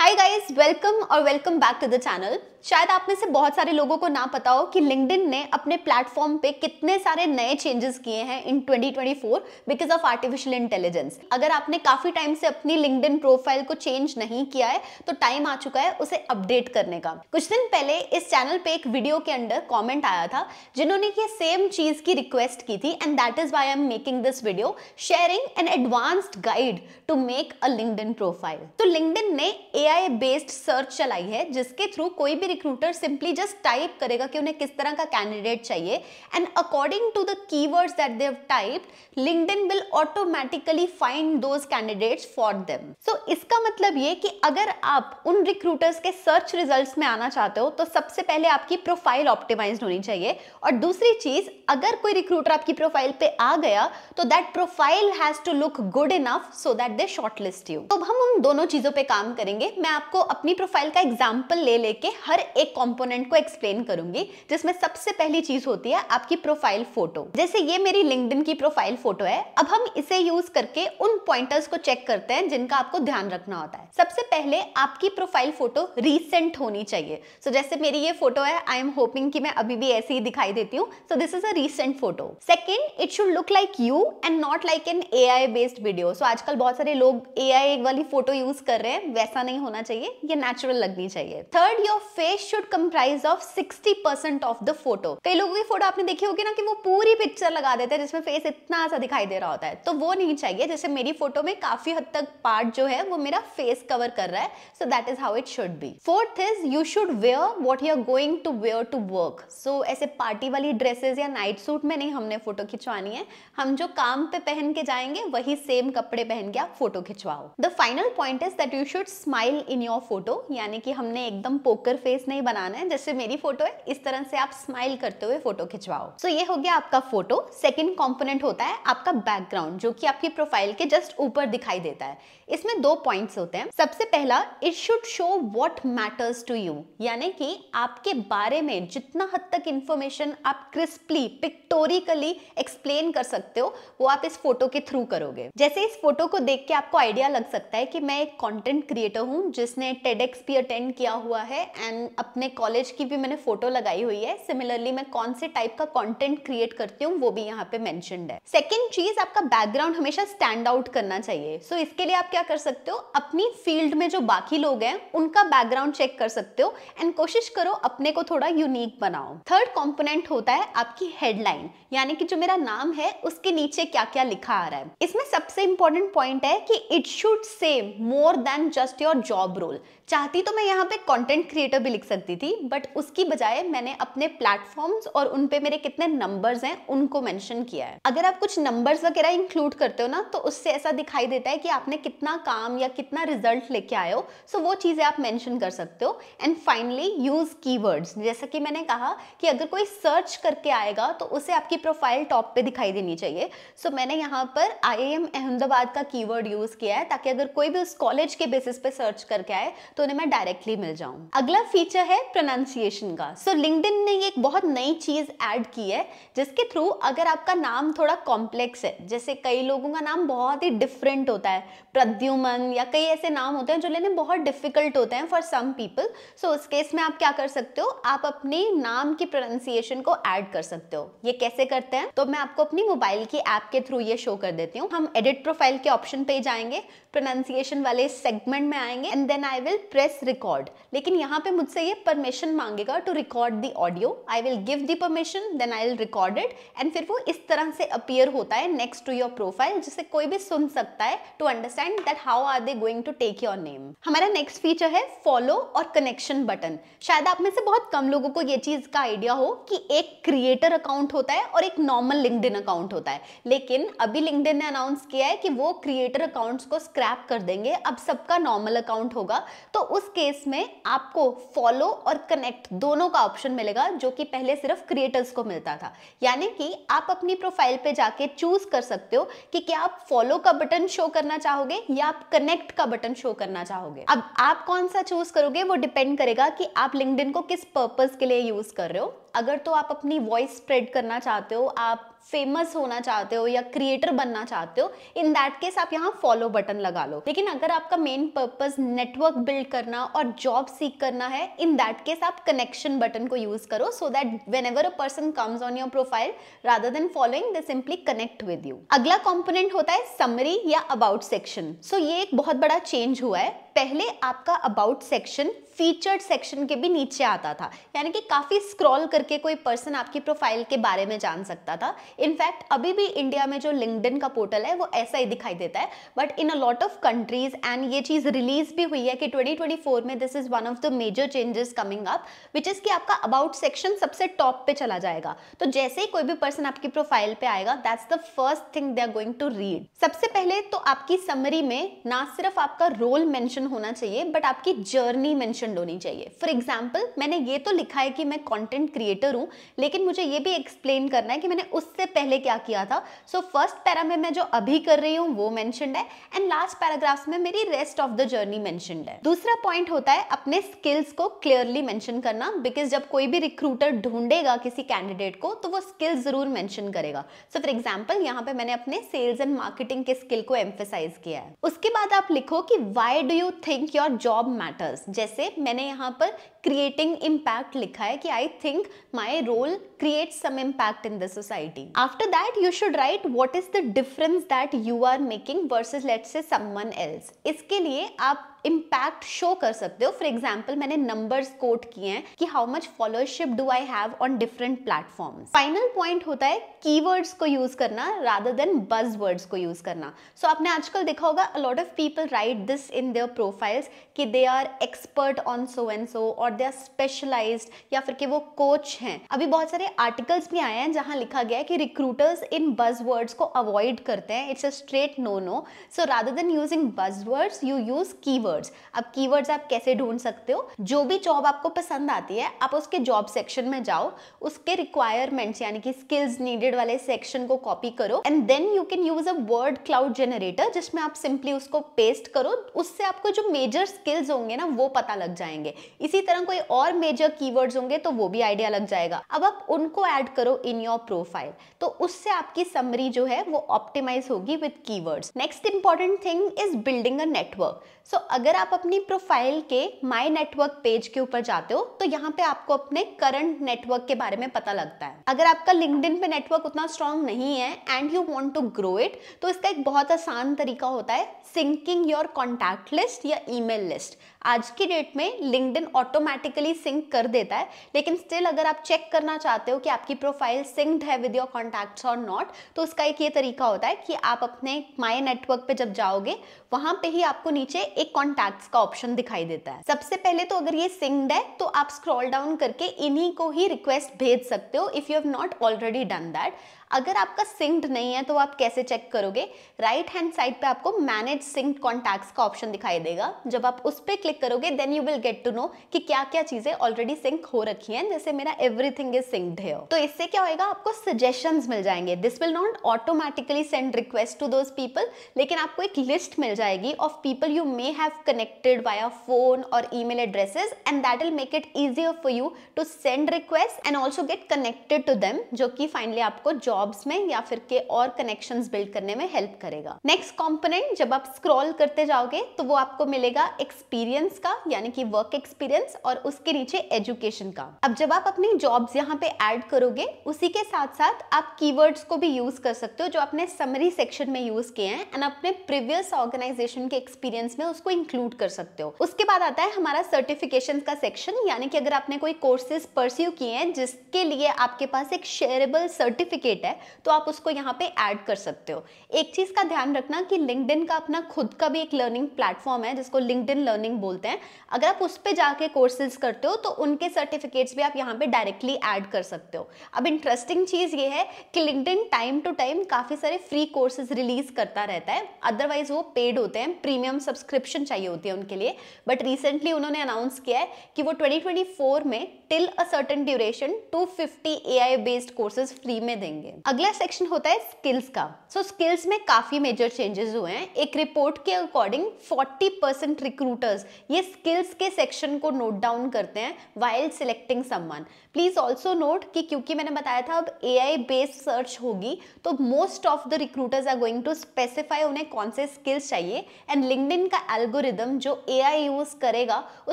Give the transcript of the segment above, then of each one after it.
हाय guys welcome और welcome back to the channel शायद आप में से बहुत सारे लोगों को ना पता हो कि लिंक्डइन ने अपने प्लेटफॉर्म पे कितने सारे नए चेंजेस किए हैं in 2024 because of artificial intelligence अगर आपने काफी टाइम से अपनी लिंक्डइन प्रोफाइल को चेंज नहीं किया है तो टाइम आ चुका है उसे अपडेट करने का कुछ दिन पहले इस चैनल पे एक वीडियो के अंडर कॉमेंट आया था जिन्होंने ये सेम चीज की रिक्वेस्ट की थी and that is why I am making this video sharing an advanced guide to make a LinkedIn profile तो लिंक्डइन ने ए एआई बेस्ड सर्च चलाई है जिसके थ्रू कोई भी रिक्रूटर सिंपली जस्ट टाइप करेगा कि उन्हें किस तरह का कैंडिडेट चाहिए and according to the keywords that they have typed LinkedIn will automatically find those candidates for them so इसका मतलब ये कि अगर आप उन रिक्रूटर्स के सर्च रिजल्ट में आना चाहते हो तो सबसे पहले आपकी प्रोफाइल ऑप्टिमाइज्ड होनी चाहिए और दूसरी चीज अगर कोई रिक्रूटर आपकी प्रोफाइल पे आ गया तो that profile has to look good enough so that they shortlist you तो हम उन दोनों चीजों पे काम करेंगे मैं आपको अपनी प्रोफाइल का एग्जाम्पल ले लेके हर एक कॉम्पोनेंट को एक्सप्लेन करूंगी जिसमें सबसे पहली चीज होती है आपकी प्रोफाइल फोटो जैसे ये मेरी लिंकड की प्रोफाइल फोटो है अब हम इसे यूज करके उन पॉइंटर्स को चेक करते हैं जिनका आपको ध्यान रखना होता है सबसे पहले आपकी प्रोफाइल फोटो रिसेंट होनी चाहिए सो so, जैसे मेरी ये फोटो है आई एम होपिंग कि मैं अभी भी ऐसी ही दिखाई देती हूँ so this is a recent photo second it should look like you and not like an A based video so आजकल बहुत सारे लोग ए वाली फोटो यूज कर रहे हैं वैसा नहीं होना चाहिए ये नेचुरल लगनी चाहिए third your face should comprise of sixty percent of the photo कई लोगों की फोटो आपने देखी होगी ना कि वो पूरी पिक्चर लगा देते हैं जिसमें फेस इतना सा दिखाई दे रहा होता है तो वो नहीं चाहिए जैसे मेरी फोटो में काफी हद तक पार्ट जो है वो मेरा फेस कवर कर रहा है so that is how it should be fourth is you should wear what you are going to wear to work so ऐसे पार्टी वाली ड्रेसेस या नाइट सूट में नहीं हमने फोटो खिंचवानी है हम जो काम पे पहन के जाएंगे वही सेम कपड़े पहन के आप फोटो खिंचवाओ the final point is that you should smile smile in your photo यानी कि हमने एकदम पोकर फेस नहीं बनाना है जैसे मेरी फोटो है इस तरह से आप स्माइल करते हुए फोटो खिंचवाओ सो so, ये हो गया आपका फोटो सेकेंड कॉम्पोनेंट होता है आपका बैकग्राउंड जो कि आपकी प्रोफाइल के जस्ट ऊपर दिखाई देता है इसमें दो पॉइंट्स होते हैं सबसे पहला it should show what matters to you यानी कि आपके बारे में जितना हद तक इंफॉर्मेशन आप क्रिस्पली पिक्टोरिकली एक्सप्लेन कर सकते हो वो आप इस फोटो के थ्रू करोगे जैसे इस फोटो को देख के आपको आइडिया लग सकता है कि मैं एक कॉन्टेंट क्रिएटर हूँ जिसने टेडेक्स भी अटेंड किया हुआ है एंड अपने कॉलेज की भी मैंने फ़ोटो लगाई हुई है सिमिलरली मैं कौन से टाइप का कंटेंट क्रिएट करती हूँ वो भी यहाँ पे मैंशनड है सेकेंड चीज़ आपका बैकग्राउंड हमेशा स्टैंड आउट करना चाहिए सो so, इसके लिए आप क्या कर सकते हो अपनी फील्ड में जो बाकी लोग हैं उनका बैकग्राउंड चेक कर सकते हो एंड कोशिश करो अपने को थोड़ा यूनिक बनाओ थर्ड कॉम्पोनेंट होता है आपकी हेडलाइन यानी कि जो मेरा नाम है उसके नीचे क्या क्या लिखा आ रहा है इसमें सबसे इंपॉर्टेंट पॉइंट है कि it should say more than just your job job role चाहती तो मैं यहाँ पे कंटेंट क्रिएटर भी लिख सकती थी बट उसकी बजाय मैंने अपने प्लेटफॉर्म्स और उन पे मेरे कितने नंबर्स हैं उनको मेंशन किया है अगर आप कुछ नंबर्स वगैरह इंक्लूड करते हो ना तो उससे ऐसा दिखाई देता है कि आपने कितना काम या कितना रिजल्ट लेके आए हो सो वो चीज़ें आप मैंशन कर सकते हो एंड फाइनली यूज़ की जैसा कि मैंने कहा कि अगर कोई सर्च करके आएगा तो उसे आपकी प्रोफाइल टॉप पे दिखाई देनी चाहिए सो so, मैंने यहाँ पर आई अहमदाबाद का की यूज़ किया है ताकि अगर कोई भी उस कॉलेज के बेसिस पे सर्च करके आए तो उन्हें मैं डायरेक्टली मिल जाऊं अगला फीचर है प्रोनाउंसिएशन का सो so, लिंकड ने एक बहुत नई चीज़ ऐड की है जिसके थ्रू अगर आपका नाम थोड़ा कॉम्प्लेक्स है जैसे कई लोगों का नाम बहुत ही डिफरेंट होता है प्रद्युमन या कई ऐसे नाम होते हैं जो लेने बहुत डिफिकल्ट होते हैं फॉर सम पीपल सो उस केस में आप क्या कर सकते हो आप अपने नाम की प्रोनाउंसिएशन को ऐड कर सकते हो ये कैसे करते हैं तो मैं आपको अपनी मोबाइल की ऐप के थ्रू ये शो कर देती हूँ हम एडिट प्रोफाइल के ऑप्शन पे जाएंगे प्रोनाउंसिएशन वाले सेगमेंट में आएंगे and then I will press record लेकिन यहाँ पे मुझसे ये परमिशन मांगेगा to record the audio I will give the permission then I will record it and फिर वो इस तरह से अपियर होता है नेक्स्ट टू योर प्रोफाइल जिसे कोई भी सुन सकता है to understand that how are they going to take your name हमारा नेक्स्ट फीचर है फॉलो और कनेक्शन बटन शायद आप में से बहुत कम लोगों को ये चीज का आइडिया हो कि एक क्रिएटर अकाउंट होता है और एक नॉर्मल लिंकड अकाउंट होता है लेकिन अभी लिंकड ने अनाउंस किया है कि वो क्रिएटर अकाउंट्स को स्क्रैप कर देंगे अब सबका नॉर्मल अकाउंट होगा तो तो उस केस में आपको फॉलो और कनेक्ट दोनों का ऑप्शन मिलेगा जो कि पहले सिर्फ क्रिएटर्स को मिलता था यानी कि आप अपनी प्रोफाइल पे जाके चूज कर सकते हो कि क्या आप फॉलो का बटन शो करना चाहोगे या आप कनेक्ट का बटन शो करना चाहोगे अब आप कौन सा चूज करोगे वो डिपेंड करेगा कि आप लिंकड को किस पर्पज के लिए यूज कर रहे हो अगर तो आप अपनी वॉइस स्प्रेड करना चाहते हो आप फेमस होना चाहते हो या क्रिएटर बनना चाहते हो इन दैट केस आप यहाँ फॉलो बटन लगा लो लेकिन अगर आपका मेन पर्पस नेटवर्क बिल्ड करना और जॉब सीख करना है इन दैट केस आप कनेक्शन बटन को यूज करो so that whenever a person comes on your profile rather than following they simply connect with you अगला कॉम्पोनेंट होता है समरी या अबाउट सेक्शन सो ये एक बहुत बड़ा चेंज हुआ है पहले आपका अबाउट सेक्शन फीचर्ड सेक्शन के भी नीचे आता था यानी कि काफ़ी स्क्रॉल करके कोई पर्सन आपकी प्रोफाइल के बारे में जान सकता था इनफैक्ट अभी भी इंडिया में जो लिंकडिन का पोर्टल है वो ऐसा ही दिखाई देता है but in a lot of countries and ये चीज़ रिलीज भी हुई है कि 2024 में this is one of the major changes coming up which is कि आपका अबाउट सेक्शन सबसे टॉप पे चला जाएगा तो जैसे ही कोई भी पर्सन आपकी प्रोफाइल पे आएगा that's the first thing they are going to read सबसे पहले तो आपकी समरी में ना सिर्फ आपका रोल मैंशन होना चाहिए बट आपकी जर्नी मैंशनड होनी चाहिए फॉर एग्जाम्पल मैंने ये तो लिखा है कि मैं कॉन्टेंट क्रिएटर हूँ लेकिन मुझे ये भी एक्सप्लेन करना है कि मैंने उससे पहले क्या किया था सो फर्स्ट पैरा में मैं जो अभी कर रही हूँ वो मैंशनड है एंड लास्ट पैराग्राफ्स में मेरी rest of the journey mentioned है दूसरा पॉइंट होता है अपने स्किल्स को क्लियरली मैंशन करना बिकॉज जब कोई भी रिक्रूटर ढूंढेगा किसी कैंडिडेट को तो वो स्किल जरूर मैंशन करेगा सो फॉर एग्जाम्पल यहाँ पे मैंने अपने सेल्स एंड मार्केटिंग के स्किल को एम्फेसाइज किया है उसके बाद आप लिखो कि why do you you think your job matters जैसे मैंने यहाँ पर क्रिएटिंग इम्पैक्ट लिखा है कि I think my role create some impact in the society after that you should write what is the difference that you are making versus let say someone else इसके लिए आप इम्पैक्ट शो कर सकते हो for example मैंने numbers quote किए हैं कि how much followership do I have on different platform final point होता है कीवर्ड्स को यूज करना रादर देन बज वर्ड्स को यूज करना सो so, आपने आजकल देखा होगा a lot of people write this in their profiles कि they are expert on so and so और दे आर स्पेशलाइज या फिर कि वो कोच हैं अभी बहुत सारे आर्टिकल्स भी आए हैं जहां लिखा गया है कि रिक्रूटर्स इन बज वर्ड्स को अवॉइड करते हैं it's a straight no no so rather than using buzz words you use key keywords अब कीवर्ड्स आप कैसे ढूंढ सकते हो जो भी जॉब आपको पसंद आती है आप उसके जॉब सेक्शन में जाओ उसके रिक्वायरमेंट्स यानी कि स्किल्स नीडेड वाले सेक्शन को कॉपी करो and then you can use a word cloud generator जिसमें आप सिंपली उसको पेस्ट करो उससे आपको जो मेजर स्किल्स होंगे ना वो पता लग जाएंगे इसी तरह कोई और मेजर कीवर्ड्स होंगे तो वो भी आइडिया लग जाएगा अब आप उनको ऐड करो इन योर प्रोफाइल तो उससे आपकी समरी जो है वो ऑप्टिमाइज होगी with keywords next important thing is building a network so so, अगर आप अपनी प्रोफाइल के माई नेटवर्क पेज के ऊपर जाते हो तो यहाँ पे आपको अपने करंट नेटवर्क के बारे में पता लगता है अगर आपका लिंकड पे नेटवर्क उतना स्ट्रांग नहीं है and you want to grow it तो इसका एक बहुत आसान तरीका होता है सिंकिंग योर कॉन्टैक्ट लिस्ट या ईमेल लिस्ट आज की डेट में लिंकड ऑटोमेटिकली सिंक कर देता है लेकिन स्टिल अगर आप चेक करना चाहते हो कि आपकी प्रोफाइल सिंक्ड है विद योर कॉन्टैक्ट्स और नॉट तो उसका एक ये तरीका होता है कि आप अपने माई नेटवर्क पे जब जाओगे वहां पे ही आपको नीचे एक कॉन्टैक्ट्स का ऑप्शन दिखाई देता है सबसे पहले तो अगर ये सिंक्ड है तो आप स्क्रॉल डाउन करके इन्हीं को ही रिक्वेस्ट भेज सकते हो if you have not already done that अगर आपका सिंक्ड नहीं है तो आप कैसे चेक करोगे राइट हैंड साइड पे आपको मैनेज सिंक कॉन्टैक्ट्स का ऑप्शन दिखाई देगा जब आप उस पर क्लिक करोगे then you will get to know कि क्या क्या चीजें ऑलरेडी सिंक हो रखी हैं जैसे मेरा एवरीथिंग इज सिंक्ड है तो इससे क्या होगा आपको सजेशन मिल जाएंगे this will not automatically send request to those people लेकिन आपको एक लिस्ट मिल जाएगी of people you may have connected via phone और email addresses and that will make it easier for you to send request and also get connected to them जो कि finally आपको job jobs में या फिर के और connections build करने में हेल्प करेगा नेक्स्ट कंपोनेंट जब आप स्क्रॉल करते जाओगे तो वो आपको मिलेगा एक्सपीरियंस का यानी कि वर्क एक्सपीरियंस और उसके नीचे एजुकेशन का अब जब आप अपनी जॉब्स यहाँ पे ऐड करोगे उसी के साथ साथ आप की को भी यूज कर सकते हो जो आपने समरी सेक्शन में यूज किए हैं एंड अपने प्रीवियस ऑर्गेनाइजेशन के एक्सपीरियंस में उसको इंक्लूड कर सकते हो उसके बाद आता है हमारा सर्टिफिकेशन का सेक्शन यानी कि अगर आपने कोई कोर्सेज परस्यू किए हैं जिसके लिए आपके पास एक शेयरेबल सर्टिफिकेट है है तो आप उसको यहाँ पे ऐड कर सकते हो एक चीज़ का ध्यान रखना कि लिंकडिन का अपना खुद का भी एक लर्निंग प्लेटफॉर्म है जिसको लिंकडिन लर्निंग बोलते हैं अगर आप उस पर जाके कोर्सेज करते हो तो उनके सर्टिफिकेट्स भी आप यहाँ पे डायरेक्टली ऐड कर सकते हो अब इंटरेस्टिंग चीज़ ये है कि लिंकडिन टाइम टू टाइम काफ़ी सारे फ्री कोर्सेज रिलीज करता रहता है अदरवाइज वो पेड होते हैं प्रीमियम सब्सक्रिप्शन चाहिए होती है उनके लिए बट रिसेंटली उन्होंने अनाउंस किया है कि वो 2024 में till a certain duration 250 AI based courses free में देंगे हैं अगला सेक्शन होता है स्किल्स का सो so, स्किल्स में काफी मेजर चेंजेस हुए हैं एक रिपोर्ट के अकॉर्डिंग 40 परसेंट रिक्रूटर्स ये स्किल्स के सेक्शन को नोट डाउन करते हैं वाइल्ड सिलेक्टिंग सम्मान प्लीज़ ऑल्सो नोट कि क्योंकि मैंने बताया था अब ए आई बेस्ड सर्च होगी तो most of the recruiters are going to specify उन्हें कौन से स्किल्स चाहिए एंड इन का एल्गोरिदम जो ए आई यूज़ करेगा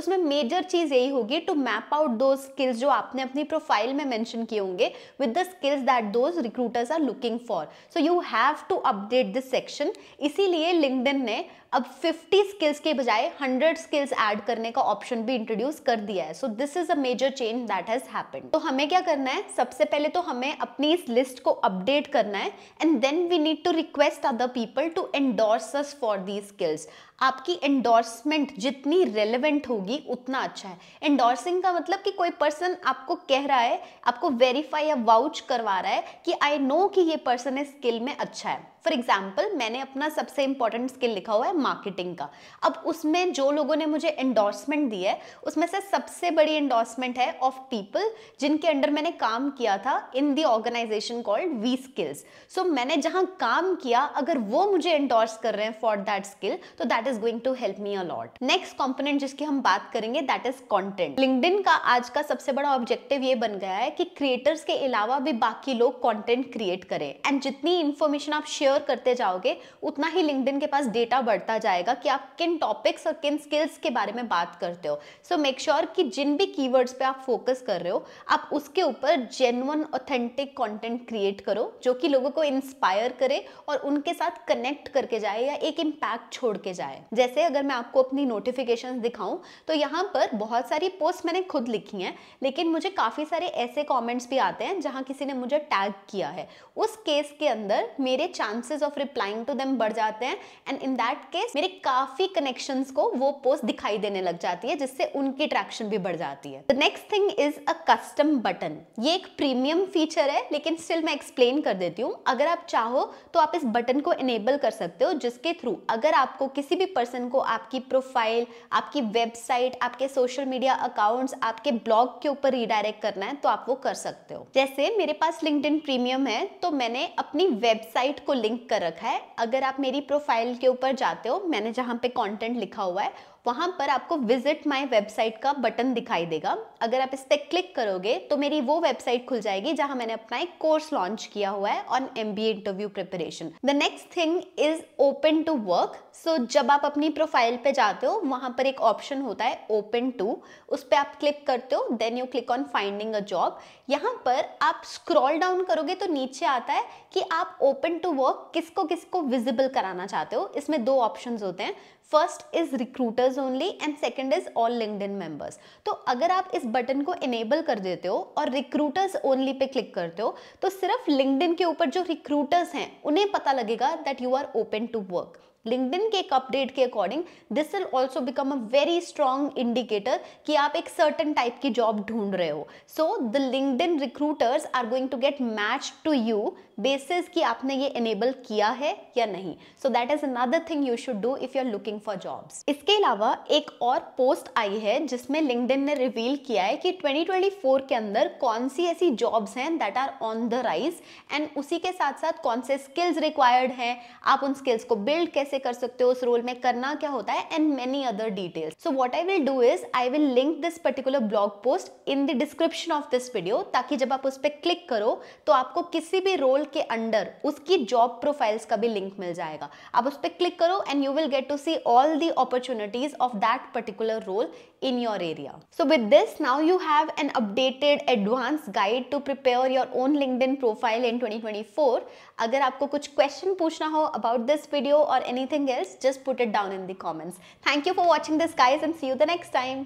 उसमें मेजर चीज़ यही होगी टू मैप आउट दो स्किल्स जो आपने अपनी प्रोफाइल में मैंशन किए होंगे with the skills that those recruiters are looking for so you have to update this section इसीलिए इन ने अब 50 स्किल्स के बजाय 100 स्किल्स ऐड करने का ऑप्शन भी इंट्रोड्यूस कर दिया है so this is a major change that has है हैपेंड तो हमें क्या करना है सबसे पहले तो हमें अपनी इस लिस्ट को अपडेट करना है and then we need to request other people to endorse us for these skills आपकी एंडोर्समेंट जितनी रेलिवेंट होगी उतना अच्छा है एंडोर्सिंग का मतलब कि कोई पर्सन आपको कह रहा है आपको वेरीफाई या वाउच करवा रहा है कि आई नो कि ये पर्सन इस स्किल में अच्छा है फॉर एग्जाम्पल मैंने अपना सबसे इंपॉर्टेंट स्किल लिखा हुआ है मार्केटिंग का अब उसमें जो लोगों ने मुझे एंडोर्समेंट दी है उसमें से सबसे बड़ी एंडोर्समेंट है ऑफ पीपल जिनके अंडर मैंने काम किया था in the organisation called V skills so मैंने जहाँ काम किया अगर वो मुझे एंडोर्स कर रहे हैं फॉर दैट स्किल तो that that is going to help me a lot next component जिसकी हम बात करेंगे दैट इज कॉन्टेंट लिंकडिन का आज का सबसे बड़ा ऑब्जेक्टिव ये बन गया है कि क्रिएटर्स के अलावा भी बाकी लोग कॉन्टेंट क्रिएट करें एंड जितनी इन्फॉर्मेशन आप शेयर करते जाओगे उतना ही लिंकडिन के पास डेटा बढ़ता जाएगा कि आप किन टॉपिक्स और किन स्किल्स के बारे में बात करते हो सो मेक श्योर कि जिन भी कीवर्ड्स पे आप फोकस कर रहे हो आप उसके ऊपर जेनुअन ऑथेंटिक कंटेंट क्रिएट करो जो कि लोगों को इंस्पायर करे और उनके साथ कनेक्ट करके जाए या एक इम्पैक्ट छोड़ के जाए है जैसे अगर मैं आपको अपनी नोटिफिकेशन दिखाऊं तो यहाँ पर बहुत सारी पोस्ट मैंने खुद लिखी हैं लेकिन मुझे काफ़ी सारे ऐसे कॉमेंट्स भी आते हैं जहाँ किसी ने मुझे टैग किया है उस केस के अंदर मेरे chances of replying to them बढ़ जाते हैं एंड इन दैट केस मेरे काफ़ी कनेक्शन को वो पोस्ट दिखाई देने लग जाती है जिससे उनकी अट्रैक्शन भी बढ़ जाती है the next thing is a custom button ये एक प्रीमियम फीचर है लेकिन स्टिल मैं एक्सप्लेन कर देती हूँ अगर आप चाहो तो आप इस बटन को इनेबल कर सकते हो जिसके थ्रू अगर आपको किसी भी पर्सन को आपकी प्रोफाइल आपकी वेबसाइट आपके सोशल मीडिया अकाउंट्स आपके ब्लॉग के ऊपर रिडायरेक्ट करना है तो आप वो कर सकते हो जैसे मेरे पास लिंकड प्रीमियम है तो मैंने अपनी वेबसाइट को लिंक कर रखा है अगर आप मेरी प्रोफाइल के ऊपर जाते हो मैंने जहाँ पे कॉन्टेंट लिखा हुआ है वहाँ पर आपको विजिट माई वेबसाइट का बटन दिखाई देगा अगर आप इस पर क्लिक करोगे तो मेरी वो वेबसाइट खुल जाएगी जहां मैंने अपना एक कोर्स लॉन्च किया हुआ है on M B interview preparation the next thing is open to work so जब आप अपनी प्रोफाइल पे जाते हो वहां पर एक ऑप्शन होता है ओपन टू उस पर आप क्लिक करते हो then you click on finding a job यहाँ पर आप स्क्रॉल डाउन करोगे तो नीचे आता है कि आप ओपन टू वर्क किसको किसको विजिबल कराना चाहते हो इसमें दो ऑप्शन होते हैं first is recruiters members only and second is all LinkedIn members. तो अगर आप इस बटन को इनेबल कर देते हो और रिक्रूटर्स ओनली पे क्लिक करते हो तो सिर्फ लिंकडिन के ऊपर जो रिक्रूटर्स हैं उन्हें पता लगेगा that you are open to work LinkedIn के एक अपडेट के according this will also become a very strong indicator कि आप एक सर्टन टाइप की जॉब ढूंढ रहे हो so the LinkedIn recruiters are going to get match to you basis कि आपने ये इनेबल किया है या नहीं so that is another thing you should do if you are looking for jobs इसके अलावा एक और पोस्ट आई है जिसमें लिंकडिन ने रिवील किया है कि 2024 के अंदर कौन सी ऐसी जॉब्स हैं that are on the rise and उसी के साथ साथ कौन से स्किल्स रिक्वायर्ड हैं आप उन स्किल्स को बिल्ड कैसे कर सकते हो उस रोल में करना क्या होता है and many other details so what I will do is I will link this particular blog post in the description of this video ताकि जब आप उस पर क्लिक करो तो आपको किसी भी रोल के अंडर उसकी जॉब प्रोफाइल्स का भी लिंक मिल जाएगा आप उस पर क्लिक करो and you will get to see all the opportunities of that particular role in your area so with this now you have an updated advance guide to prepare your own LinkedIn profile in 2024 अगर आपको कुछ question पूछना हो about this video और anything else just put it down in the comments thank you for watching this guys and see you the next time